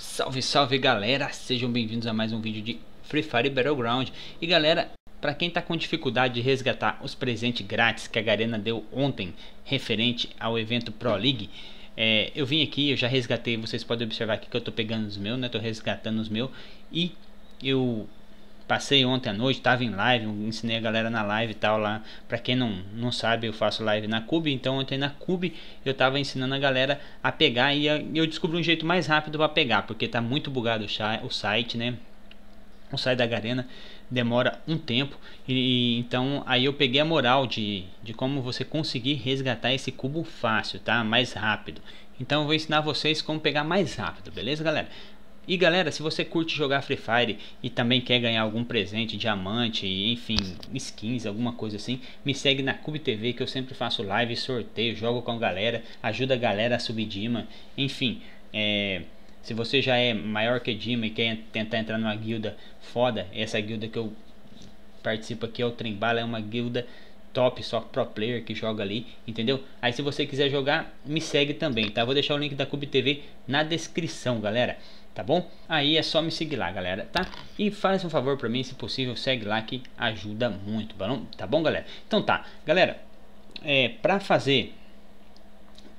Salve, salve galera, sejam bem-vindos a mais um vídeo de Free Fire Battleground. E galera, para quem está com dificuldade de resgatar os presentes grátis que a Garena deu ontem, referente ao evento Pro League, é, eu vim aqui, eu já resgatei, vocês podem observar aqui que eu estou pegando os meus, né? Tô resgatando os meus e eu Passei ontem à noite, estava em live, ensinei a galera na live e tal lá. Para quem não, não sabe, eu faço live na Cube, então ontem na Cube eu estava ensinando a galera a pegar e eu descobri um jeito mais rápido para pegar, porque tá muito bugado o site, né? O site da Garena demora um tempo e, então aí eu peguei a moral de, de como você conseguir resgatar esse cubo fácil, tá? Mais rápido. Então eu vou ensinar vocês como pegar mais rápido, beleza, galera? E galera, se você curte jogar Free Fire e também quer ganhar algum presente, diamante, enfim, skins, alguma coisa assim, me segue na Cube TV que eu sempre faço live, sorteio, jogo com a galera, ajuda a galera a subir Dima, enfim, é... Se você já é maior que Dima e quer tentar entrar numa guilda foda, essa guilda que eu participo aqui é o Trimbala, é uma guilda top, só pro player que joga ali, entendeu? Aí se você quiser jogar, me segue também, tá? Vou deixar o link da Cube TV na descrição, galera. Tá bom? Aí é só me seguir lá, galera, tá? E faz um favor pra mim, se possível, segue lá que ajuda muito, tá bom, tá galera? Então tá, galera, é, pra fazer,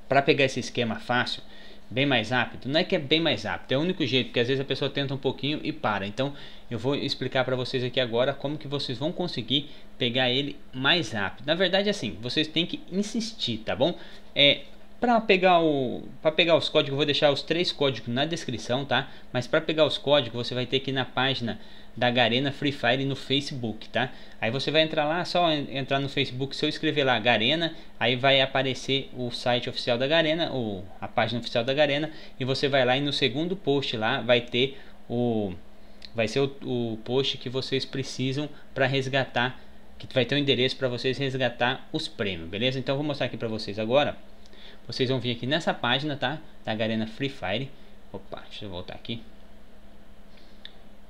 pra pegar esse esquema fácil, bem mais rápido? Não é que é bem mais rápido, é o único jeito, porque às vezes a pessoa tenta um pouquinho e para. Então eu vou explicar para vocês aqui agora como que vocês vão conseguir pegar ele mais rápido. Na verdade, assim, vocês têm que insistir, tá bom? É, para pegar, o, pegar os códigos, eu vou deixar os três códigos na descrição, tá? Mas para pegar os códigos, você vai ter que ir na página da Garena Free Fire no Facebook, tá? Aí você vai entrar lá, só entrar no Facebook, se eu escrever lá Garena, aí vai aparecer o site oficial da Garena, ou a página oficial da Garena, e você vai lá e no segundo post lá vai ter o... Vai ser o, o post que vocês precisam para resgatar, que vai ter o um endereço para vocês resgatar os prêmios, beleza? Então eu vou mostrar aqui para vocês agora vocês vão vir aqui nessa página, tá? Da Garena Free Fire. Opa, deixa eu voltar aqui.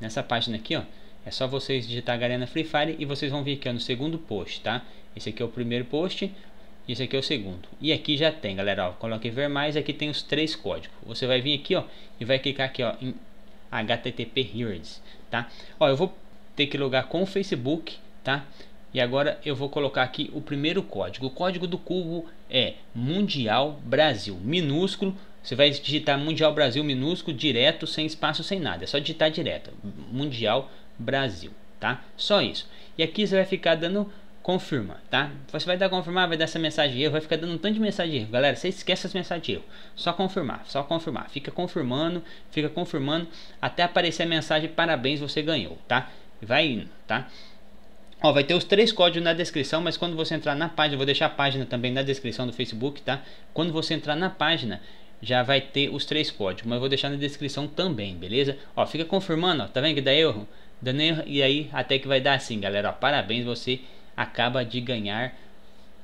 Nessa página aqui, ó. É só vocês digitar Garena Free Fire e vocês vão vir aqui ó, no segundo post, tá? Esse aqui é o primeiro post e esse aqui é o segundo. E aqui já tem, galera, ó. Coloquei ver mais, aqui tem os três códigos. Você vai vir aqui, ó, e vai clicar aqui, ó, em HTTP Hearings, tá? Ó, eu vou ter que logar com o Facebook, tá? E agora eu vou colocar aqui o primeiro código. O código do cubo é Mundial Brasil, minúsculo. Você vai digitar Mundial Brasil minúsculo, direto, sem espaço, sem nada. É só digitar direto. Mundial Brasil, tá? Só isso. E aqui você vai ficar dando confirma, tá? Você vai dar confirmar, vai dar essa mensagem de erro, vai ficar dando um tanto de mensagem de erro. Galera, você esquece as mensagens de erro. Só confirmar, só confirmar. Fica confirmando, fica confirmando, até aparecer a mensagem parabéns, você ganhou, tá? Vai indo, tá? Ó, vai ter os três códigos na descrição, mas quando você entrar na página, vou deixar a página também na descrição do Facebook, tá? Quando você entrar na página, já vai ter os três códigos, mas eu vou deixar na descrição também, beleza? Ó, fica confirmando, ó, tá vendo que dá erro? Dando erro, e aí até que vai dar assim, galera, ó, parabéns, você acaba de ganhar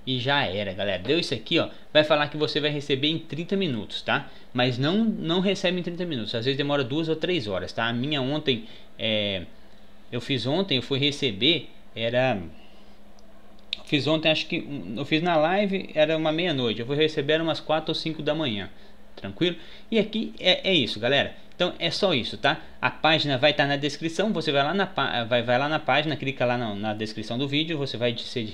e já era, galera. Deu isso aqui, ó, vai falar que você vai receber em 30 minutos, tá? Mas não, não recebe em 30 minutos, às vezes demora duas ou três horas, tá? A minha ontem, é, eu fiz ontem, eu fui receber era. Fiz ontem, acho que. Eu fiz na live, era uma meia-noite. Eu vou receber umas 4 ou 5 da manhã. Tranquilo? E aqui é, é isso, galera. Então é só isso, tá? A página vai estar tá na descrição, você vai lá na, vai, vai lá na página, clica lá na, na descrição do vídeo, você vai ser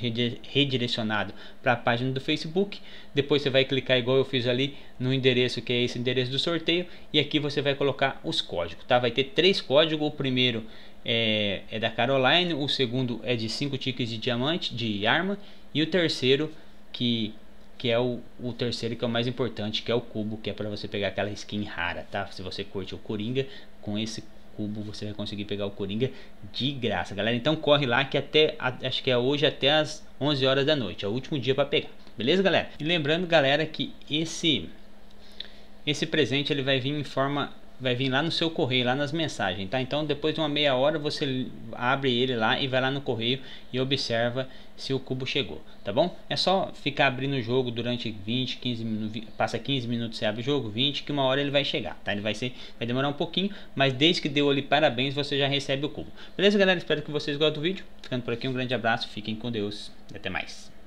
redirecionado para a página do Facebook, depois você vai clicar igual eu fiz ali no endereço que é esse endereço do sorteio, e aqui você vai colocar os códigos, tá? Vai ter três códigos, o primeiro é, é da Caroline, o segundo é de 5 tickets de diamante, de arma, e o terceiro que que é o, o terceiro que é o mais importante, que é o cubo, que é para você pegar aquela skin rara, tá? Se você curte o Coringa, com esse cubo você vai conseguir pegar o Coringa de graça, galera. Então corre lá que até acho que é hoje até as 11 horas da noite, é o último dia para pegar. Beleza, galera? E lembrando, galera, que esse esse presente ele vai vir em forma vai vir lá no seu correio, lá nas mensagens, tá? Então depois de uma meia hora você abre ele lá e vai lá no correio e observa se o cubo chegou, tá bom? É só ficar abrindo o jogo durante 20, 15 minutos, passa 15 minutos você abre o jogo, 20, que uma hora ele vai chegar, tá? Ele vai ser, vai demorar um pouquinho, mas desde que deu ali parabéns você já recebe o cubo. Beleza, galera? Espero que vocês gostem do vídeo. Ficando por aqui, um grande abraço, fiquem com Deus e até mais.